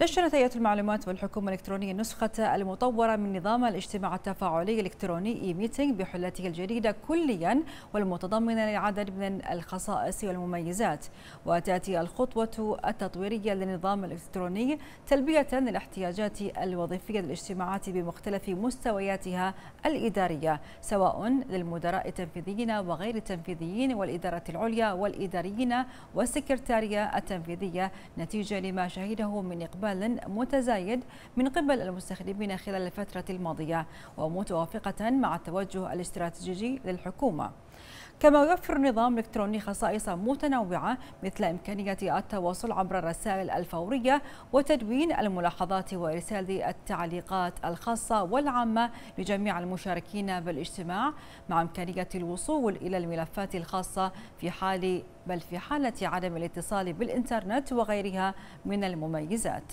دشنت هيئة المعلومات والحكومة الإلكترونية النسخة المطورة من نظام الاجتماع التفاعلي الإلكتروني إي ميتينغ بحلته الجديدة كليا والمتضمنة لعدد من الخصائص والمميزات وتأتي الخطوة التطويرية للنظام الإلكتروني تلبية للاحتياجات الوظيفية للاجتماعات بمختلف مستوياتها الإدارية سواء للمدراء التنفيذيين وغير التنفيذيين والإدارة العليا والإداريين والسكرتارية التنفيذية نتيجة لما شهده من إقبال استقبال متزايد من قبل المستخدمين خلال الفترة الماضية ومتوافقة مع التوجه الاستراتيجي للحكومة كما يوفر النظام الإلكتروني خصائص متنوعة مثل إمكانية التواصل عبر الرسائل الفورية وتدوين الملاحظات وإرسال التعليقات الخاصة والعامة لجميع المشاركين بالاجتماع مع إمكانية الوصول إلى الملفات الخاصة في حال بل في حالة عدم الاتصال بالإنترنت وغيرها من المميزات